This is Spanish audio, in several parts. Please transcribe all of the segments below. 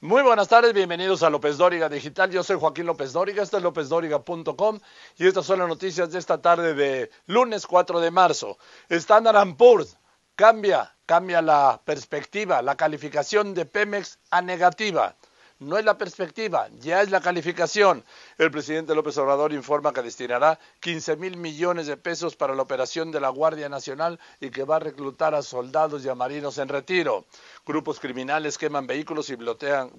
Muy buenas tardes, bienvenidos a López Dóriga Digital. Yo soy Joaquín López Dóriga, esto es lópezdóriga.com y estas son las noticias de esta tarde de lunes 4 de marzo. Standard Poor's cambia, cambia la perspectiva, la calificación de Pemex a negativa no es la perspectiva, ya es la calificación. El presidente López Obrador informa que destinará 15 mil millones de pesos para la operación de la Guardia Nacional y que va a reclutar a soldados y a marinos en retiro. Grupos criminales queman vehículos y bloquean,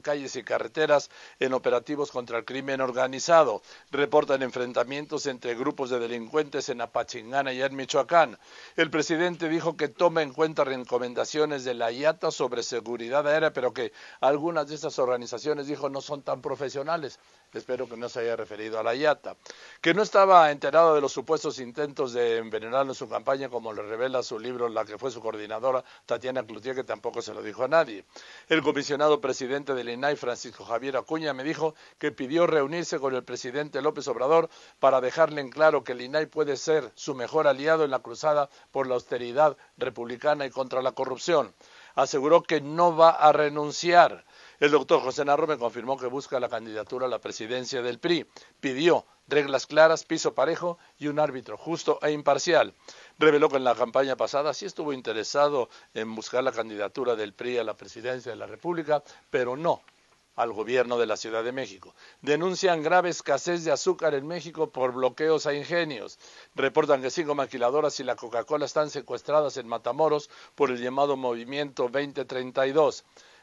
calles y carreteras en operativos contra el crimen organizado. Reportan enfrentamientos entre grupos de delincuentes en Apachingana y en Michoacán. El presidente dijo que toma en cuenta recomendaciones de la IATA sobre seguridad aérea, pero que algunas de estas organizaciones, dijo, no son tan profesionales. Espero que no se haya referido a la IATA. Que no estaba enterado de los supuestos intentos de envenenarlo en su campaña, como lo revela su libro, la que fue su coordinadora, Tatiana Cloutier, que tampoco se lo dijo a nadie. El comisionado presidente del INAI, Francisco Javier Acuña, me dijo que pidió reunirse con el presidente López Obrador para dejarle en claro que el INAI puede ser su mejor aliado en la cruzada por la austeridad republicana y contra la corrupción aseguró que no va a renunciar el doctor José Narro me confirmó que busca la candidatura a la presidencia del PRI. Pidió reglas claras, piso parejo y un árbitro justo e imparcial. Reveló que en la campaña pasada sí estuvo interesado en buscar la candidatura del PRI a la presidencia de la República, pero no al gobierno de la Ciudad de México. Denuncian grave escasez de azúcar en México por bloqueos a ingenios. Reportan que cinco maquiladoras y la Coca-Cola están secuestradas en Matamoros por el llamado Movimiento 2032.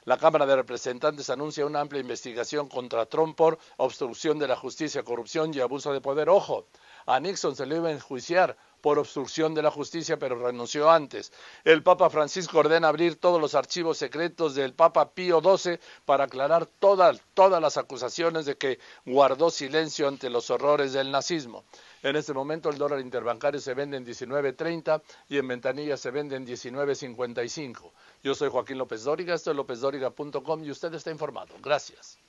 La Cámara de Representantes anuncia una amplia investigación contra Trump por obstrucción de la justicia, corrupción y abuso de poder. Ojo, a Nixon se le iba a enjuiciar por obstrucción de la justicia, pero renunció antes. El Papa Francisco ordena abrir todos los archivos secretos del Papa Pío XII para aclarar todas, las acusaciones de que guardó silencio ante los horrores del nazismo. En este momento el dólar interbancario se vende en 19.30 y en ventanilla se vende en 19.55. Yo soy Joaquín López Dóriga, esto es lópezdóriga.com y usted está informado. Gracias.